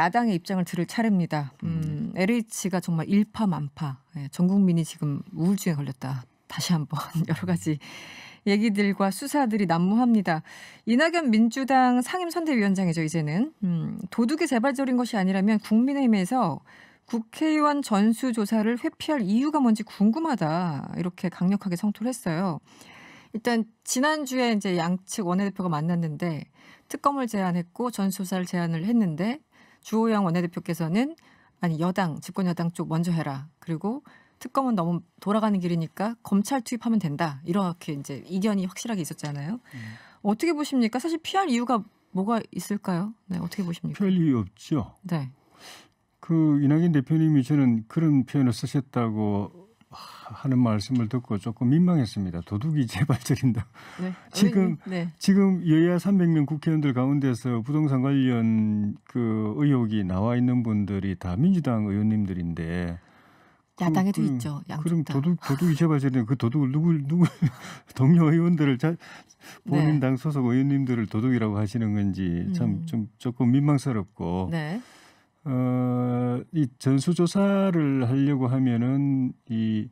야당의 입장을 들을 차례입니다. 음, 음 네. LH가 정말 일파만파. 예, 전 국민이 지금 우울증에 걸렸다. 다시 한번 여러 가지 얘기들과 수사들이 난무합니다. 이낙연 민주당 상임선대위원장이죠. 이제는 음, 도둑이 재발적인 것이 아니라면 국민의힘에서 국회의원 전수조사를 회피할 이유가 뭔지 궁금하다 이렇게 강력하게 성토를 했어요. 일단 지난주에 이제 양측 원내대표가 만났는데 특검을 제안했고 전수사를 제안을 했는데 주호영 원내대표께서는 아니 여당 집권 여당 쪽 먼저 해라. 그리고 특검은 너무 돌아가는 길이니까 검찰 투입하면 된다. 이렇게 이제 이견이 확실하게 있었잖아요. 음. 어떻게 보십니까? 사실 피할 이유가 뭐가 있을까요? 네, 어떻게 보십니까? 피할 이유 없죠. 네. 그 이낙연 대표님이 저는 그런 표현을 쓰셨다고 하는 말씀을 듣고 조금 민망했습니다. 도둑이 재발저인다 네. 지금 네. 지금 여야 300명 국회의원들 가운데서 부동산 관련 그 의혹이 나와 있는 분들이 다 민주당 의원님들인데 야당에도 그, 그, 있죠. 그럼 도둑 도둑이 재발저린그 도둑을 누구누구 동료 의원들을 잘 본인 당 네. 소속 의원님들을 도둑이라고 하시는 건지 참좀 음. 조금 민망스럽고. 네. 어, 이 전수조사를 하려고 하면은 이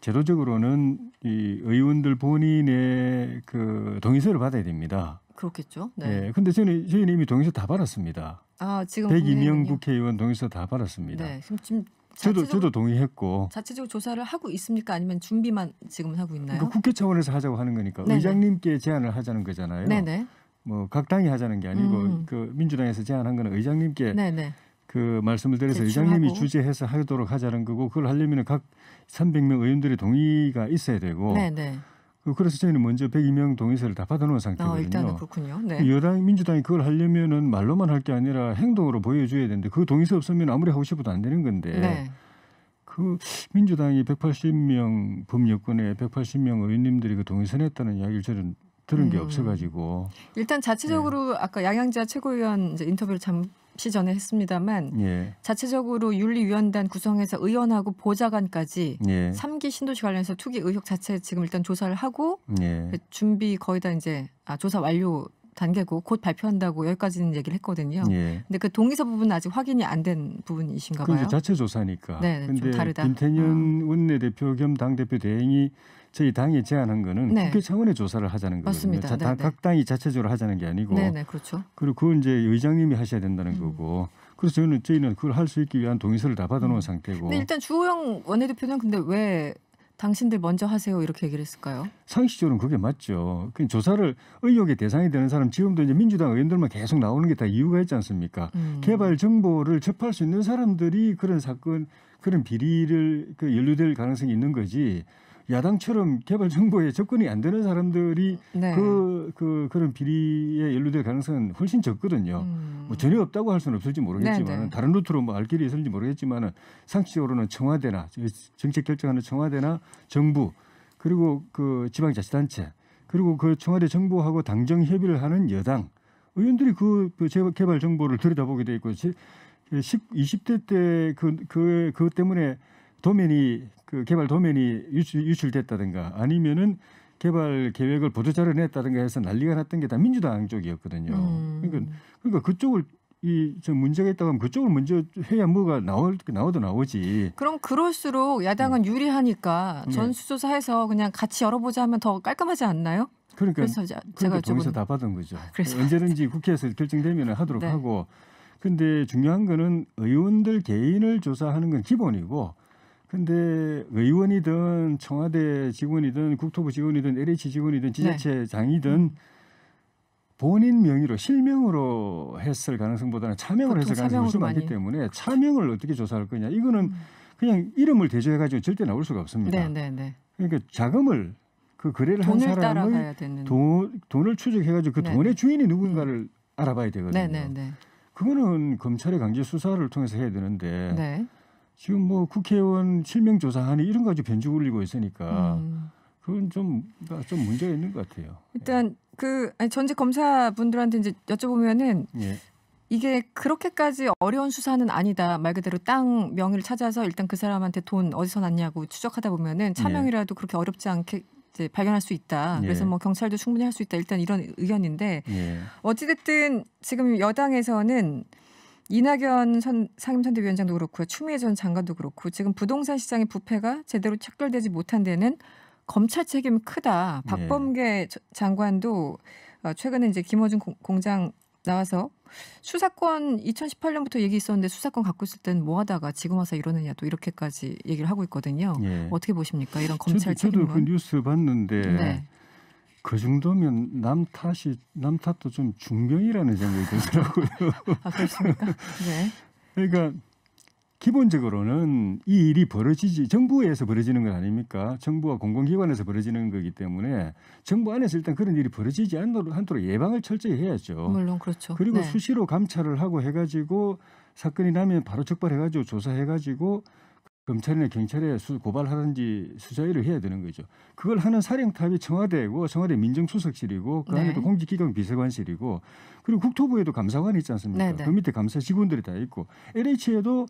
제도적으로는 이 의원들 본인의 그 동의서를 받아야 됩니다. 그렇겠죠. 네. 예, 근데 저는 저희는 이미 동의서 다 받았습니다. 아 지금 102명 국회의원 동의서 다 받았습니다. 네. 지금, 지금 저도 저도 동의했고 자체적 조사를 하고 있습니까? 아니면 준비만 지금 하고 있나요? 그 국회 차원에서 하자고 하는 거니까 네네. 네. 의장님께 제안을 하자는 거잖아요. 네네. 뭐각 당이 하자는 게 아니고 음. 그 민주당에서 제안한 거는 의장님께 네네. 네. 그 말씀을 드려서 의장님이 주재해서 하도록 하자는 거고 그걸 하려면 각 300명 의원들의 동의가 있어야 되고 네네. 네. 그 그래서 저희는 먼저 102명 동의서를 다 받아놓은 상태거든요. 아, 일단은 그렇군요. 네. 그 여당 민주당이 그걸 하려면은 말로만 할 게 아니라 행동으로 보여줘야 되는데 그 동의서 없으면 아무리 하고 싶어도 안 되는 건데 네. 그 민주당이 180명 법여권에 180명 의원님들이 그 동의서 냈다는 이야기를 저는 들은 음. 게 없어가지고 일단 자체적으로 네. 아까 양양자 최고위원 인터뷰를 참 잠시 전에 했습니다만 예. 자체적으로 윤리위원단 구성해서 의원하고 보좌관까지 예. 3기 신도시 관련해서 투기 의혹 자체 지금 일단 조사를 하고 예. 그 준비 거의 다 이제 아, 조사 완료 단계고 곧 발표한다고 여기까지는 얘기를 했거든요. 예. 근데 그 동의서 부분은 아직 확인이 안 된 부분이신가 봐요. 자체 조사니까. 네, 네 좀 다르다. 김태년 어. 원내대표 겸 당대표 대행이 저희 당이 제안한 거는 네. 국회 차원의 조사를 하자는 거거든요. 맞습니다. 자, 다, 네, 네. 각 당이 자체적으로 하자는 게 아니고 네네, 네, 그렇죠. 그리고 그건 이제 의장님이 하셔야 된다는 음. 거고 그래서 저희는 저희는 그걸 할 수 있기 위한 동의서를 다 받아놓은 음. 상태고. 근 일단 주호영 원내대표는 근데 왜 당신들 먼저 하세요 이렇게 얘기를 했을까요? 상식적으로는 그게 맞죠. 그 조사를 의혹의 대상이 되는 사람 지금도 이제 민주당 의원들만 계속 나오는 게 다 이유가 있지 않습니까? 음. 개발 정보를 접할 수 있는 사람들이 그런 사건 그런 비리를 그 연루될 가능성이 있는 거지. 야당처럼 개발 정보에 접근이 안 되는 사람들이 네. 그, 그 그런 비리에 연루될 가능성은 훨씬 적거든요. 음. 뭐 전혀 없다고 할 수는 없을지 모르겠지만 네, 네, 다른 루트로 뭐알 길이 있을지 모르겠지만은 상식적으로는 청와대나 정책 결정하는 청와대나 정부 그리고 그 지방자치단체 그리고 그 청와대 정부하고 당정 협의를 하는 여당 의원들이 그, 그 개발 정보를 들여다보게 돼 있고 20대 때그그그 그, 때문에 도면이 그 개발 도면이 유출, 유출됐다든가 아니면은 개발 계획을 보도자료 냈다든가 해서 난리가 났던 게 다 민주당 쪽이었거든요. 음. 그러니까, 그러니까 그쪽을 이저 문제가 있다고 하면 그쪽을 먼저 해야 뭐가 나올 나오도 나오지. 그럼 그럴수록 야당은 음. 유리하니까 예. 전수조사해서 그냥 같이 열어보자 하면 더 깔끔하지 않나요? 그러니까 그래서 자, 그러니까 제가 정해서 다 받은 거죠. 그래서 언제든지 국회에서 결정되면 하도록 네. 하고. 근데 중요한 거는 의원들 개인을 조사하는 건 기본이고 근데 의원이든 청와대 직원이든 국토부 직원이든 LH 직원이든 지자체장이든 네. 음. 본인 명의로 실명으로 했을 가능성보다는 차명으로 했을 가능성이 훨 많기 때문에 차명을 어떻게 조사할 거냐 이거는 음. 그냥 이름을 대조해 가지고 절대 나올 수가 없습니다. 네, 네, 네, 그러니까 자금을 그 거래를 한 사람의 돈, 돈을 추적해 가지고 그 네. 돈의 주인이 누군가를 음. 알아봐야 되거든요. 네, 그거는 검찰의 강제 수사를 통해서 해야 되는데 지금 뭐 국회의원 실명 조사하니 이런 거 아주 변죽 올리고 있으니까 음. 그건 좀좀 좀 문제가 있는 것 같아요. 일단 예. 그 아니, 전직 검사분들한테 이제 여쭤보면은 예. 이게 그렇게까지 어려운 수사는 아니다. 말 그대로 땅 명의를 찾아서 일단 그 사람한테 돈 어디서 났냐고 추적하다 보면은 차명이라도 예. 그렇게 어렵지 않게 이제 발견할 수 있다. 그래서 예. 뭐 경찰도 충분히 할 수 있다. 일단 이런 의견인데 예. 어찌됐든 지금 여당에서는 이낙연 선, 상임선대위원장도 그렇고요. 추미애 전 장관도 그렇고 지금 부동산 시장의 부패가 제대로 척결되지 못한 데는 검찰 책임 크다. 네. 박범계 네. 장관도 어, 최근에 이제 김어준 공장 나와서 수사권 2018년부터 얘기 있었는데 수사권 갖고 있을 땐 뭐 하다가 지금 와서 이러느냐 또 이렇게까지 얘기를 하고 있거든요. 네. 어떻게 보십니까? 이런 검찰 책임 저도 그 뉴스 봤는데 네. 그 정도면 남 탓이 남 탓도 좀 중병이라는 생각이 들더라고요. 아 그렇습니까? 네. 그러니까 기본적으로는 이 일이 벌어지지 정부에서 벌어지는 건 아닙니까? 정부와 공공기관에서 벌어지는 거기 때문에 정부 안에서 일단 그런 일이 벌어지지 않도록 예방을 철저히 해야죠. 물론 그렇죠. 그리고 네. 수시로 감찰을 하고 해가지고 사건이 나면 바로 적발해가지고 조사해가지고 검찰이나 경찰에 수, 고발하든지 수사일을 해야 되는 거죠. 그걸 하는 사령탑이 청와대고 청와대 민정수석실이고 그 안에도 네. 공직기강 비서관실이고 그리고 국토부에도 감사관이 있지 않습니까? 네, 네. 그 밑에 감사 직원들이 다 있고 LH에도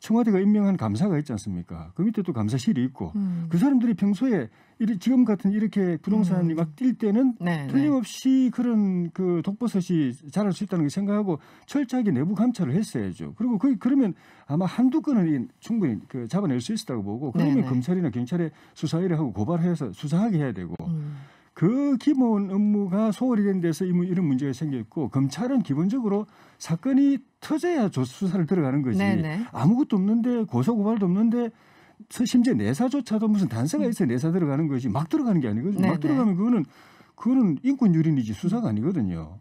청와대가 임명한 감사가 있지 않습니까? 그 밑에 또 감사실이 있고 음. 그 사람들이 평소에 이리, 지금 같은 이렇게 부동산이 음. 막뛸 때는 네, 네. 틀림없이 네. 그런 그 독버섯이 자랄 수 있다는 걸 생각하고 철저하게 내부 감찰을 했어야죠. 그리고 그, 그러면 아마 한두 건은 충분히 그 잡아낼 수 있었다고 보고 네, 그러면 네, 검찰이나 경찰에 수사일을 하고 고발해서 수사하게 해야 되고 음. 그 기본 업무가 소홀히 된 데서 이런 문제가 생겼고 검찰은 기본적으로 사건이 터져야 조수사를 들어가는 거지 네네. 아무것도 없는데 고소고발도 없는데 심지어 내사조차도 무슨 단서가 있어 내사 들어가는 거지 막 들어가는 게 아니거든요. 막 들어가면 그거는 그거는 인권 유린이지 수사가 아니거든요.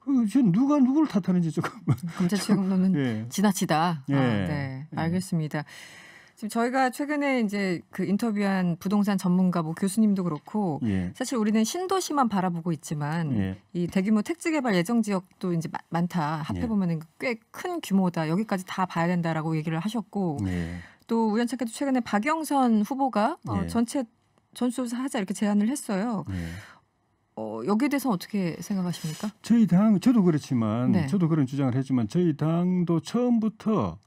그 지금 누가 누구를 탓하는지 조금 검찰 지금 너는 예. 지나치다. 아, 예. 아, 네, 예. 알겠습니다. 예. 지금 저희가 최근에 이제 그 인터뷰한 부동산 전문가 뭐 교수님도 그렇고 예. 사실 우리는 신도시만 바라보고 있지만 예. 이 대규모 택지 개발 예정 지역도 이제 마, 많다. 합해 예. 보면은 꽤 큰 규모다. 여기까지 다 봐야 된다라고 얘기를 하셨고 예. 또 우연찮게도 최근에 박영선 후보가 어, 예. 전체 전수조사 하자 이렇게 제안을 했어요. 어, 여기에 대해서 어떻게 생각하십니까? 저희 당 저도 그렇지만 네. 저도 그런 주장을 했지만 저희 당도 처음부터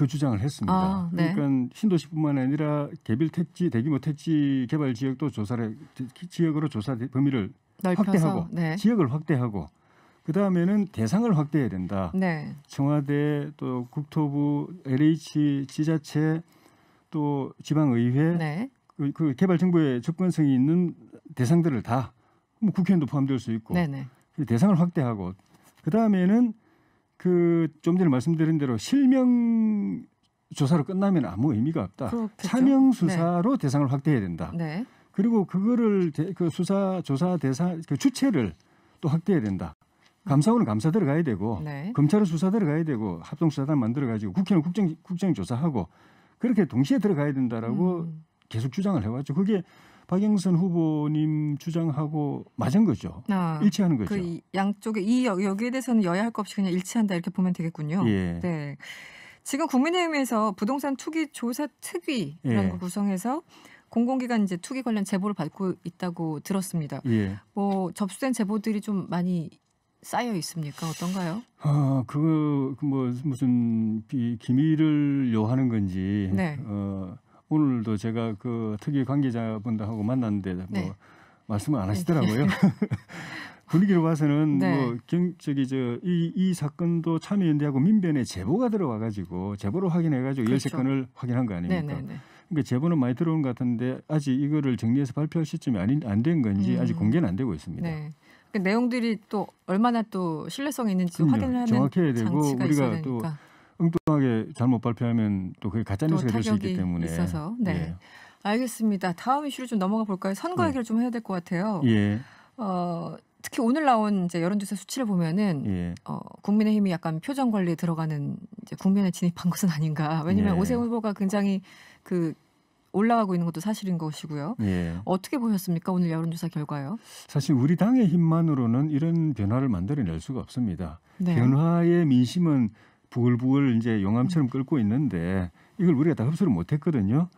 그 주장을 했습니다. 아, 네. 그러니까 신도시뿐만 아니라 개별 택지 대규모 택지 개발 지역도 조사를 지역으로 조사 범위를 넓혀서, 확대하고 네. 지역을 확대하고 그 다음에는 대상을 확대해야 된다. 네. 청와대 또 국토부 LH 지자체 또 지방의회 네. 그, 그 개발 정부의 접근성이 있는 대상들을 다뭐 국회의원도 포함될 수 있고 네네. 네. 그 대상을 확대하고 그 다음에는 그좀 전에 말씀드린 대로 실명 조사로 끝나면 아무 의미가 없다. 그렇겠죠? 차명 네. 수사로 네. 대상을 확대해야 된다. 네. 그리고 그거를 대, 그 수사 조사 대상그 주체를 또 확대해야 된다. 감사원은 감사 들어가야 되고 네. 검찰은 수사 들어가야 되고 합동수사단 만들어 가지고 국회는 국정 국정 조사하고 그렇게 동시에 들어가야 된다라고 음. 계속 주장을 해왔죠. 그게 박영선 후보님 주장하고 맞은 거죠. 아, 일치하는 그 거죠. 그 양쪽에 이 여기에 대해서는 여야할 것 없이 그냥 일치한다 이렇게 보면 되겠군요. 예. 네. 지금 국민의힘에서 부동산 투기 조사 특위라는 예. 걸 구성해서 공공기관 이제 투기 관련 제보를 받고 있다고 들었습니다. 예. 뭐 접수된 제보들이 좀 많이 쌓여 있습니까? 어떤가요? 아, 그거 그 뭐 무슨 비, 기밀을 요하는 건지 네. 어 오늘도 제가 그 특위 관계자분들하고 만났는데 뭐 네. 뭐 말씀을 안 하시더라고요. 네. 분위기로 봐서는 네. 뭐 경적이 저이 이 사건도 참여연대하고 민변에 제보가 들어와 가지고 제보를 확인해 가지고 그렇죠. 13건을 확인한 거 아닙니까? 네네네. 네, 네. 그러니까 제보는 많이 들어온 것 같은데 아직 이거를 정리해서 발표할 시점이 아닌 안된 건지 음. 아직 공개는 안 되고 있습니다. 네. 그 내용들이 또 얼마나 또신뢰성 있는지 확인을 하는 정확해야 되고 우리가 또 엉뚱하게 잘못 발표하면 또 그게 가짜 뉴스가 될수 있기 때문에 있어서 네. 예. 알겠습니다. 다음 이슈로 좀 넘어가 볼까요? 선거 예. 얘기를 예. 좀 해야 될 것 같아요. 예. 어, 특히 오늘 나온 이제 여론조사 수치를 보면은 예. 어, 국민의힘이 약간 표정 관리에 들어가는 이제 국면에 진입한 것은 아닌가. 왜냐하면 예. 오세훈 후보가 굉장히 그 올라가고 있는 것도 사실인 것이고요. 예. 어떻게 보셨습니까 오늘 여론조사 결과요? 사실 우리 당의 힘만으로는 이런 변화를 만들어낼 수가 없습니다. 네. 변화의 민심은 부글부글 이제 용암처럼 끓고 있는데 이걸 우리가 다 흡수를 못했거든요.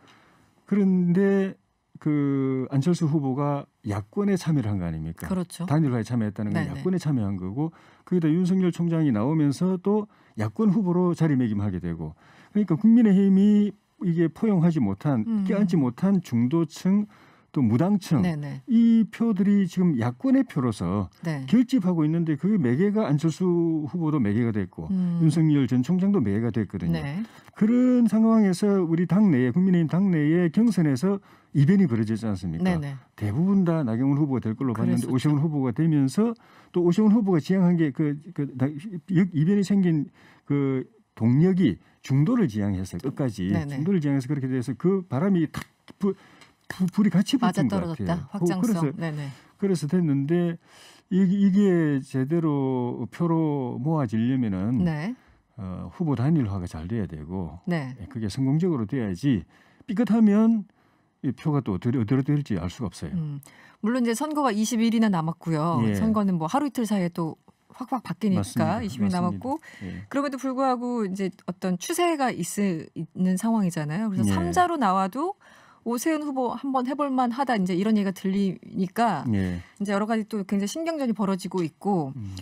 그런데 그 안철수 후보가 야권에 참여를 한 거 아닙니까? 그렇죠. 단일화에 참여했다는 건 네네. 네. 야권에 참여한 거고 거기다 윤석열 총장이 나오면서 또 야권 후보로 자리매김하게 되고 그러니까 국민의힘이 이게 포용하지 못한 음. 끼안지 못한 중도층 또 무당층 네네. 이 표들이 지금 야권의 표로서 네. 결집하고 있는데 그게 매개가 안철수 후보도 매개가 됐고 음. 윤석열 전 총장도 매개가 됐거든요. 네. 그런 상황에서 우리 당내에 국민의힘 당내에 경선에서 이변이 벌어지지 않습니까? 네네. 대부분 다 나경원 후보가 될 걸로 봤는데 오세훈 후보가 되면서 또 오세훈 후보가 지향한 게그 그, 그 이변이 생긴 그 동력이 중도를 지향해서 끝까지 네네. 중도를 지향해서 그렇게 돼서 그 바람이 탁 불이 같이 붙은 것 같아요. 그 확장성. 그래서 네네. 그래서 됐는데 이, 게 제대로 표로 모아지려면은 네. 어, 후보 단일화가 잘 돼야 되고 네. 예, 그게 성공적으로 돼야지 삐끗하면 이 표가 또 어디로, 어디로 될지 알 수가 없어요. 음, 물론 이제 선거가 20일이나 남았고요. 예. 선거는 뭐 하루 이틀 사이에 또 확확 바뀌니까 20일 맞 남았고 예. 그럼에도 불구하고 이제 어떤 추세가 있, 있는 상황이잖아요. 그래서 예. 3자로 나와도 오세훈 후보 한번 해볼만 하다 이제 이런 얘기가 들리니까 예. 이제 여러 가지 또 굉장히 신경전이 벌어지고 있고 음.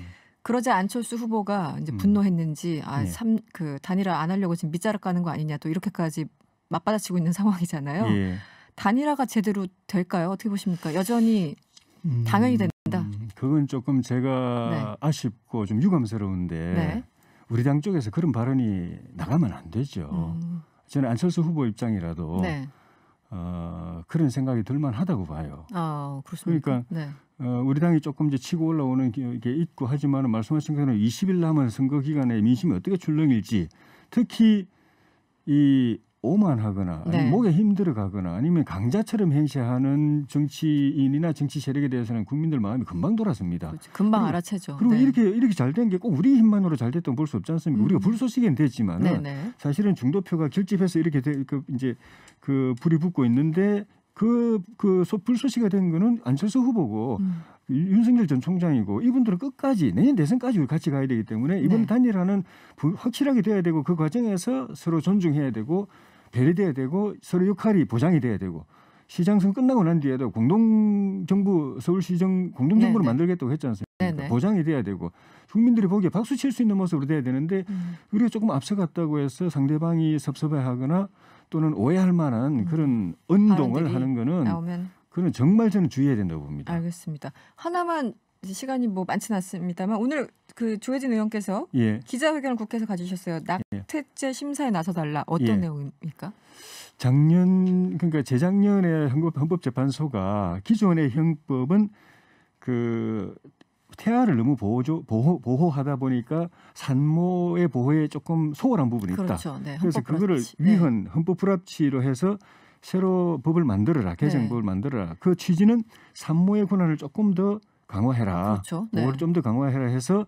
그러자 안철수 후보가 이제 음. 분노했는지 아 삼그 네. 단일화 안 하려고 지금 밑자락 가는 거 아니냐 또 이렇게까지 맞받아치고 있는 상황이잖아요. 예. 단일화가 제대로 될까요? 어떻게 보십니까? 여전히 음, 당연히 된다. 음, 그건 조금 제가 네. 아쉽고 좀 유감스러운데 네. 우리 당 쪽에서 그런 발언이 나가면 안 되죠. 음. 저는 안철수 후보 입장이라도 네. 어, 그런 생각이 들만하다고 봐요. 아 그렇습니까? 그러니까 네. 어, 우리 당이 조금 이제 치고 올라오는 게 있고 하지만 말씀하신 것처럼 20일 남은 선거 기간에 민심이 어떻게 출렁일지 특히 이 오만하거나 아니면 네. 목에 힘 들어가거나 아니면 강자처럼 행세하는 정치인이나 정치 세력에 대해서는 국민들 마음이 금방 돌아섭니다. 그렇죠. 금방 그리고, 알아채죠. 그리고 네. 이렇게 이렇게 잘 된 게 꼭 우리 힘만으로 잘됐던고볼 수 없지 않습니까? 음. 우리가 불소식엔 됐지만 은 네, 네. 사실은 중도표가 결집해서 이렇게 되, 그 이제 그 불이 붙고 있는데 그그 그, 그 불소식이 된 거는 안철수 후보고 음. 윤석열 전 총장이고 이분들은 끝까지 내년 대선까지 같이 가야 되기 때문에 이번 네. 단일화는 확실하게 돼야 되고 그 과정에서 서로 존중해야 되고 배려돼야 되고 서로 역할이 보장이 돼야 되고 시장 선 끝나고 난 뒤에도 공동 정부 서울시정 공동 네, 정부를 네. 만들겠다고 했지 않습니까? 네네. 그러니까 네. 보장이 돼야 되고 국민들이 보기에 박수 칠 수 있는 모습으로 돼야 되는데 음. 우리가 조금 앞서갔다고 해서 상대방이 섭섭해하거나 또는 오해할 만한 음. 그런 언동을 하는 거는 나오면. 그는 정말 저는 주의해야 된다고 봅니다. 알겠습니다. 하나만 시간이 뭐 많지는 않습니다만 오늘 그 조혜진 의원께서 예. 기자회견을 국회에서 가지셨어요. 낙태죄 예. 심사에 나서달라 어떤 예. 내용입니까? 작년 그러니까 재작년에 헌법, 재판소가 기존의 형법은 그 태아를 너무 보호조, 보호, 보호하다 보니까 산모의 보호에 조금 소홀한 부분이 있다. 그렇죠. 네, 그래서 그거를 네. 위헌 헌법 불합치로 해서 새로 법을 만들어라 개정법을 네. 만들어라. 그 취지는 산모의 권한을 조금 더 강화해라. 그렇 네. 5월 좀더 강화해라 해서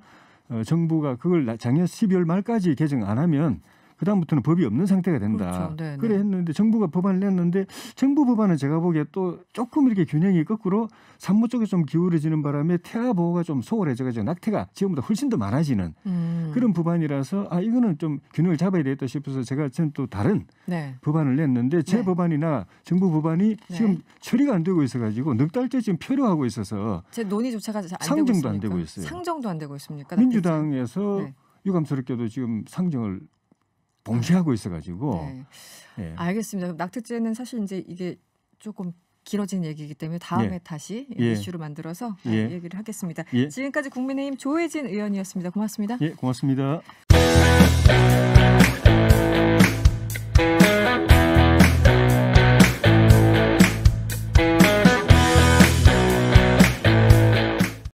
어, 정부가 그걸 작년 12월 말까지 개정 안 하면 그다음부터는 법이 없는 상태가 된다. 그렇죠. 네, 네. 그래 했는데 정부가 법안을 냈는데 정부 법안은 제가 보기에 또 조금 이렇게 균형이 거꾸로 산모 쪽에 좀 기울어지는 바람에 태아 보호가 좀 소홀해져가지고 낙태가 지금보다 훨씬 더 많아지는 음. 그런 법안이라서 아 이거는 좀 균형을 잡아야 되겠다 싶어서 제가 지금 또 다른 네. 법안을 냈는데 제 네. 법안이나 정부 법안이 네. 지금 처리가 안 되고 있어가지고 넉 달째 지금 표류하고 있어서 제 논의조차가 안 상정도 되고 안 되고 있어요. 상정도 안 되고 있습니까? 민주당에서 네. 유감스럽게도 지금 상정을 봉쇄하고 있어가지고. 네. 네. 알겠습니다. 낙태죄는 사실 이제 이게 조금 길어진 얘기이기 때문에 다음에 네. 다시 예. 이슈로 만들어서 예, 예. 얘기를 하겠습니다. 예. 지금까지 국민의힘 조혜진 의원이었습니다. 고맙습니다. 예, 고맙습니다.